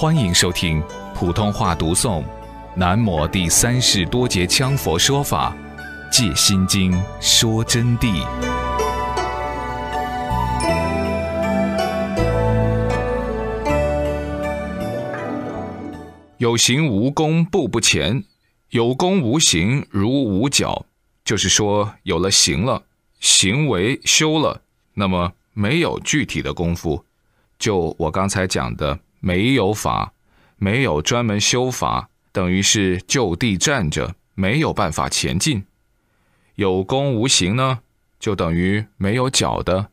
欢迎收听普通话读诵《南摩第三世多杰羌佛说法·借心经》说真谛：有形无功，步步前；有功无形如无脚。就是说，有了形了，行为修了，那么没有具体的功夫。就我刚才讲的。没有法，没有专门修法，等于是就地站着，没有办法前进。有功无形呢，就等于没有脚的，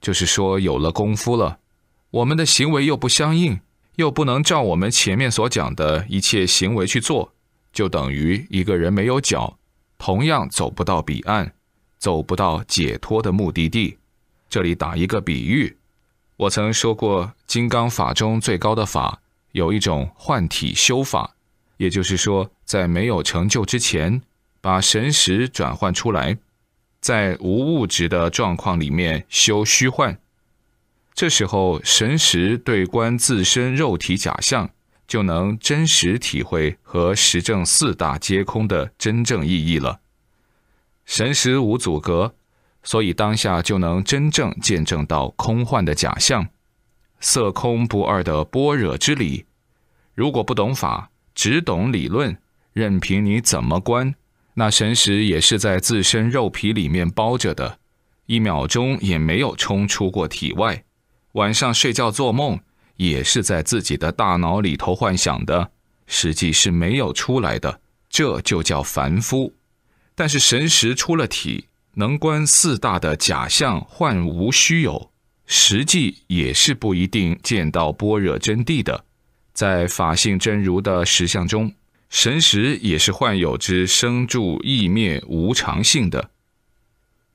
就是说有了功夫了，我们的行为又不相应，又不能照我们前面所讲的一切行为去做，就等于一个人没有脚，同样走不到彼岸，走不到解脱的目的地。这里打一个比喻。我曾说过，金刚法中最高的法，有一种幻体修法，也就是说，在没有成就之前，把神识转换出来，在无物质的状况里面修虚幻，这时候神识对观自身肉体假象，就能真实体会和实证四大皆空的真正意义了。神识无阻隔。所以当下就能真正见证到空幻的假象，色空不二的般若之理。如果不懂法，只懂理论，任凭你怎么观，那神识也是在自身肉皮里面包着的，一秒钟也没有冲出过体外。晚上睡觉做梦，也是在自己的大脑里头幻想的，实际是没有出来的，这就叫凡夫。但是神识出了体。能观四大的假象，幻无虚有，实际也是不一定见到般若真谛的。在法性真如的实相中，神识也是患有之生住异灭无常性的。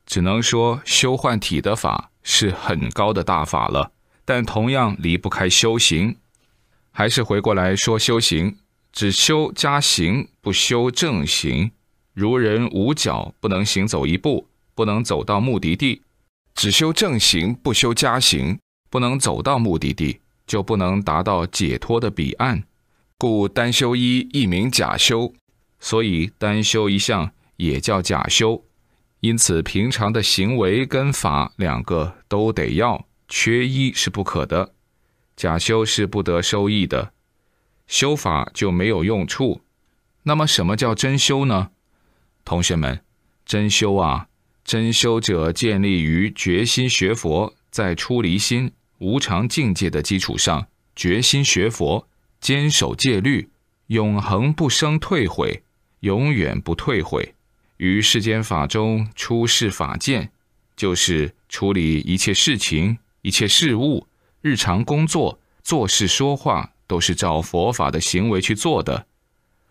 只能说修幻体的法是很高的大法了，但同样离不开修行。还是回过来说修行，只修加行不修正行，如人无脚不能行走一步。不能走到目的地，只修正行不修加行，不能走到目的地，就不能达到解脱的彼岸，故单修一一名假修，所以单修一项也叫假修，因此平常的行为跟法两个都得要，缺一是不可的，假修是不得收益的，修法就没有用处，那么什么叫真修呢？同学们，真修啊！真修者建立于决心学佛，在出离心、无常境界的基础上，决心学佛，坚守戒律，永恒不生退悔，永远不退悔。于世间法中出世法见，就是处理一切事情、一切事物，日常工作、做事、说话都是照佛法的行为去做的。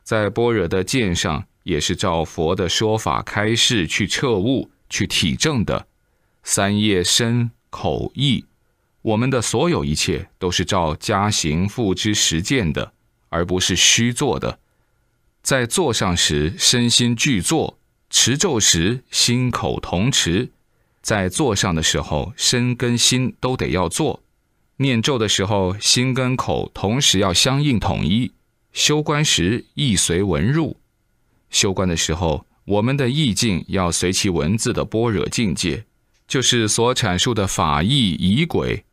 在般若的见上，也是照佛的说法开示去彻悟。去体证的三业身口意，我们的所有一切都是照家行父之实践的，而不是虚做的。在坐上时，身心俱坐；持咒时，心口同持。在坐上的时候，身跟心都得要做；念咒的时候，心跟口同时要相应统一。修观时，意随文入；修观的时候。我们的意境要随其文字的般若境界，就是所阐述的法意仪轨，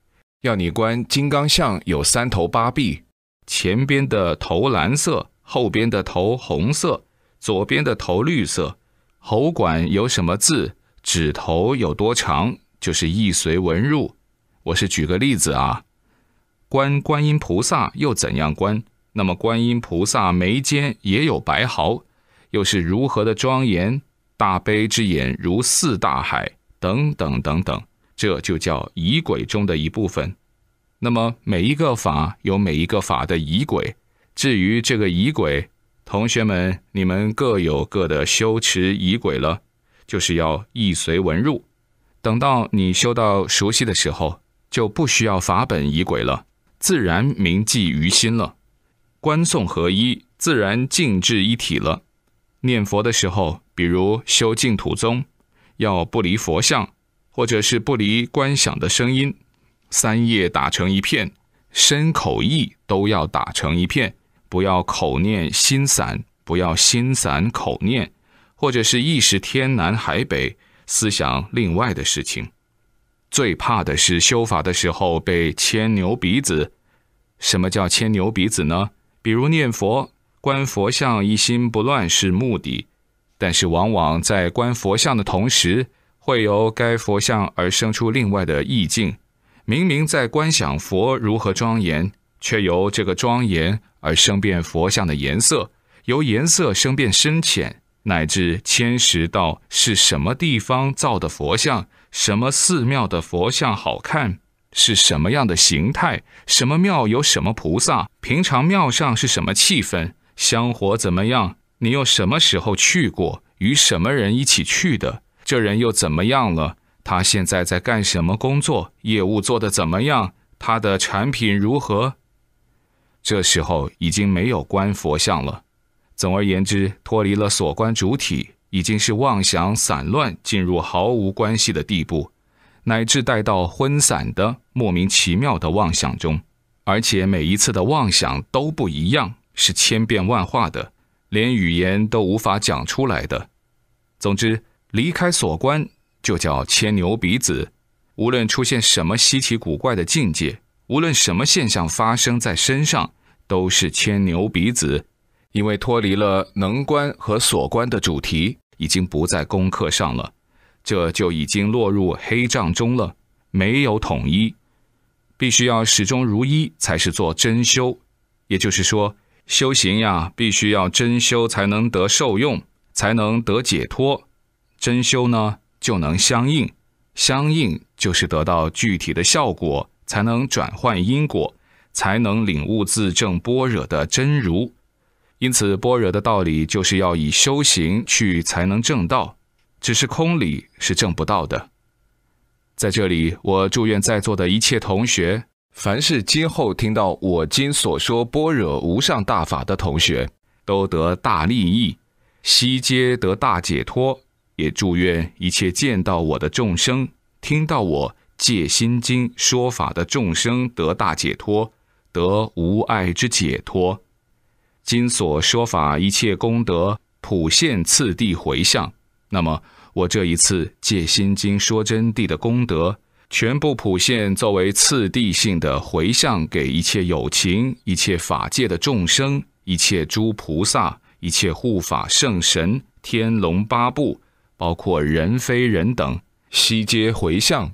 要你观金刚像有三头八臂，前边的头蓝色，后边的头红色，左边的头绿色，喉管有什么字，指头有多长，就是意随文入。我是举个例子啊，观观音菩萨又怎样观？那么观音菩萨眉间也有白毫。又是如何的庄严？大悲之眼如四大海，等等等等，这就叫仪轨中的一部分。那么每一个法有每一个法的仪轨。至于这个仪轨，同学们你们各有各的修持仪轨了，就是要意随文入。等到你修到熟悉的时候，就不需要法本仪轨了，自然铭记于心了。观诵合一，自然静至一体了。念佛的时候，比如修净土宗，要不离佛像，或者是不离观想的声音，三业打成一片，身口意都要打成一片，不要口念心散，不要心散口念，或者是意识天南海北，思想另外的事情。最怕的是修法的时候被牵牛鼻子。什么叫牵牛鼻子呢？比如念佛。观佛像一心不乱是目的，但是往往在观佛像的同时，会由该佛像而生出另外的意境。明明在观想佛如何庄严，却由这个庄严而生变佛像的颜色，由颜色生变深浅，乃至迁识到是什么地方造的佛像，什么寺庙的佛像好看，是什么样的形态，什么庙有什么菩萨，平常庙上是什么气氛。香火怎么样？你又什么时候去过？与什么人一起去的？这人又怎么样了？他现在在干什么工作？业务做得怎么样？他的产品如何？这时候已经没有观佛像了。总而言之，脱离了所观主体，已经是妄想散乱，进入毫无关系的地步，乃至带到昏散的莫名其妙的妄想中，而且每一次的妄想都不一样。是千变万化的，连语言都无法讲出来的。总之，离开所观就叫牵牛鼻子。无论出现什么稀奇古怪的境界，无论什么现象发生在身上，都是牵牛鼻子。因为脱离了能观和所观的主题，已经不在功课上了，这就已经落入黑障中了。没有统一，必须要始终如一，才是做真修。也就是说。修行呀，必须要真修才能得受用，才能得解脱。真修呢，就能相应，相应就是得到具体的效果，才能转换因果，才能领悟自证般若的真如。因此，般若的道理就是要以修行去才能证道，只是空理是证不到的。在这里，我祝愿在座的一切同学。凡是今后听到我今所说般若无上大法的同学，都得大利益，悉皆得大解脱。也祝愿一切见到我的众生，听到我《戒心经》说法的众生得大解脱，得无爱之解脱。今所说法一切功德，普现次第回向。那么我这一次《戒心经》说真谛的功德。全部普现作为次第性的回向给一切有情、一切法界的众生、一切诸菩萨、一切护法圣神、天龙八部，包括人非人等，悉皆回向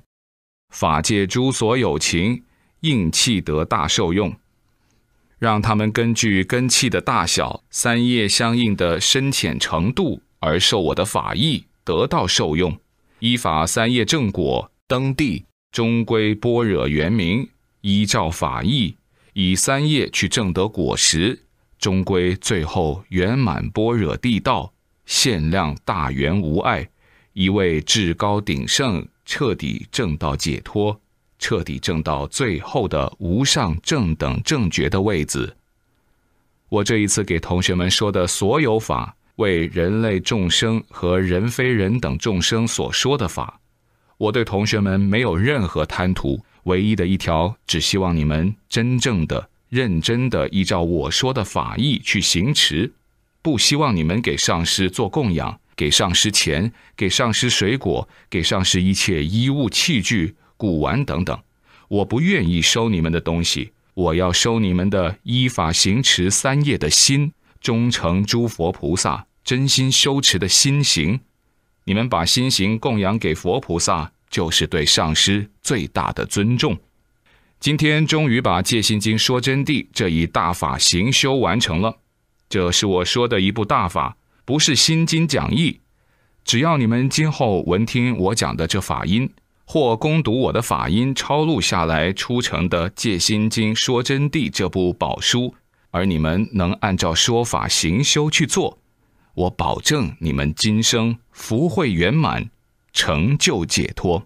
法界诸所有情，应气得大受用，让他们根据根气的大小、三业相应的深浅程度而受我的法益，得到受用，依法三业正果登地。终归般若圆明，依照法意，以三业去证得果实，终归最后圆满般若地道，限量大圆无碍，一位至高鼎盛，彻底证到解脱，彻底证到最后的无上正等正觉的位子。我这一次给同学们说的所有法，为人类众生和人非人等众生所说的法。我对同学们没有任何贪图，唯一的一条，只希望你们真正的、认真的依照我说的法义去行持，不希望你们给上师做供养，给上师钱，给上师水果，给上师一切衣物、器具、古玩等等。我不愿意收你们的东西，我要收你们的依法行持三业的心，忠诚诸佛菩萨，真心修持的心行。你们把心行供养给佛菩萨，就是对上师最大的尊重。今天终于把《戒心经说真谛》这一大法行修完成了，这是我说的一部大法，不是心经讲义。只要你们今后闻听我讲的这法音，或攻读我的法音抄录下来，出成的《戒心经说真谛》这部宝书，而你们能按照说法行修去做。我保证，你们今生福慧圆满，成就解脱。